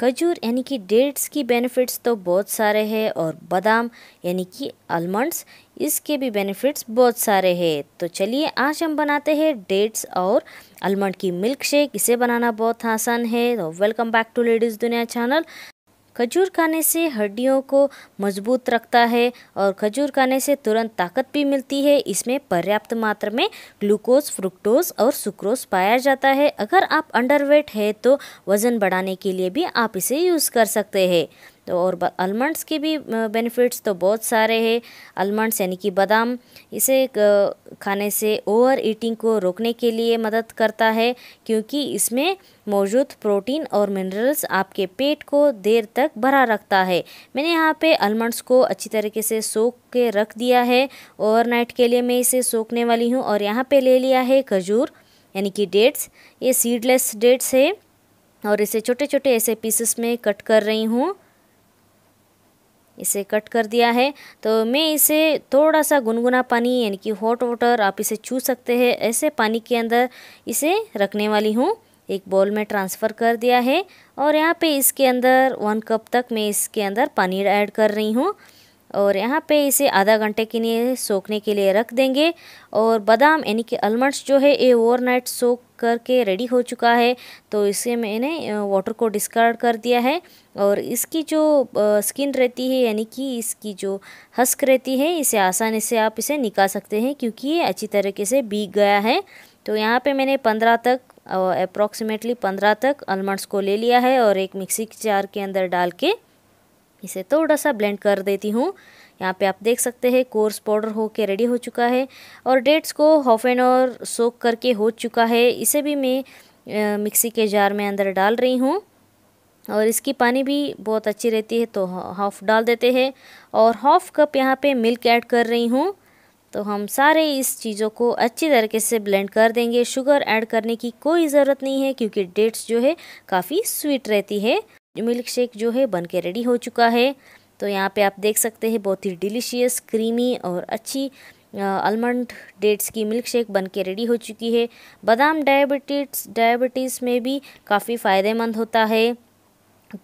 खजूर यानी कि डेट्स की बेनिफिट्स तो बहुत सारे हैं और बादाम यानी कि आलमंड्स इसके भी बेनिफिट्स बहुत सारे हैं तो चलिए आज हम बनाते हैं डेट्स और आलमंड की मिल्क शेक इसे बनाना बहुत आसान है तो वेलकम बैक टू लेडीज़ दुनिया चैनल खजूर खाने से हड्डियों को मजबूत रखता है और खजूर खाने से तुरंत ताकत भी मिलती है इसमें पर्याप्त मात्रा में ग्लूकोज फ्रुक्टोज और सुक्रोज पाया जाता है अगर आप अंडरवेट है तो वज़न बढ़ाने के लिए भी आप इसे यूज़ कर सकते हैं तो और आलमंड्स के भी बेनिफिट्स तो बहुत सारे हैं आलमंड्स यानी कि बादाम इसे खाने से ओवर ईटिंग को रोकने के लिए मदद करता है क्योंकि इसमें मौजूद प्रोटीन और मिनरल्स आपके पेट को देर तक भरा रखता है मैंने यहाँ पे आलमंड्स को अच्छी तरीके से सोख के रख दिया है ओवरनाइट के लिए मैं इसे सोखने वाली हूँ और यहाँ पर ले लिया है खजूर यानी कि डेट्स ये सीडलेस डेट्स है और इसे छोटे छोटे ऐसे पीसेस में कट कर रही हूँ इसे कट कर दिया है तो मैं इसे थोड़ा सा गुनगुना पानी यानी कि हॉट वाटर आप इसे छू सकते हैं ऐसे पानी के अंदर इसे रखने वाली हूँ एक बॉल में ट्रांसफ़र कर दिया है और यहाँ पे इसके अंदर वन कप तक मैं इसके अंदर पानी ऐड कर रही हूँ और यहाँ पे इसे आधा घंटे के लिए सोखने के लिए रख देंगे और बादाम यानी कि आलमंड्स जो है ये ओवरनाइट सोख करके रेडी हो चुका है तो इसे मैंने वाटर को डिस्कार्ड कर दिया है और इसकी जो स्किन रहती है यानी कि इसकी जो हस्क रहती है इसे आसानी से आप इसे निकाल सकते हैं क्योंकि ये अच्छी तरीके से बीग गया है तो यहाँ पे मैंने पंद्रह तक अप्रॉक्सीमेटली पंद्रह तक आलमंड्स को ले लिया है और एक मिक्सी जार के अंदर डाल के इसे थोड़ा सा ब्लेंड कर देती हूँ यहाँ पे आप देख सकते हैं कोर्स पाउडर के रेडी हो चुका है और डेट्स को हाफ एन आवर सोक करके हो चुका है इसे भी मैं मिक्सी के जार में अंदर डाल रही हूँ और इसकी पानी भी बहुत अच्छी रहती है तो हाफ डाल देते हैं और हाफ कप यहाँ पे मिल्क ऐड कर रही हूँ तो हम सारे इस चीज़ों को अच्छी तरीके से ब्लेंड कर देंगे शुगर ऐड करने की कोई ज़रूरत नहीं है क्योंकि डेट्स जो है काफ़ी स्वीट रहती है मिल्क शेक जो है बन के रेडी हो चुका है तो यहाँ पे आप देख सकते हैं बहुत ही डिलीशियस क्रीमी और अच्छी आलमंड डेट्स की मिल्क शेक बन के रेडी हो चुकी है बादाम डायबिटीज डायबिटीज़ में भी काफ़ी फ़ायदेमंद होता है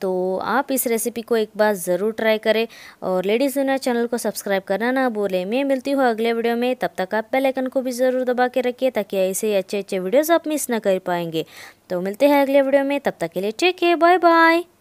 तो आप इस रेसिपी को एक बार ज़रूर ट्राई करें और लेडीज़ दुनिया चैनल को सब्सक्राइब करना ना बोले मैं मिलती हूँ अगले वीडियो में तब तक आप बेल आइकन को भी ज़रूर दबा के रखिए ताकि ऐसे अच्छे अच्छे वीडियोस आप मिस ना कर पाएंगे तो मिलते हैं अगले वीडियो में तब तक के लिए ठीक है बाय बाय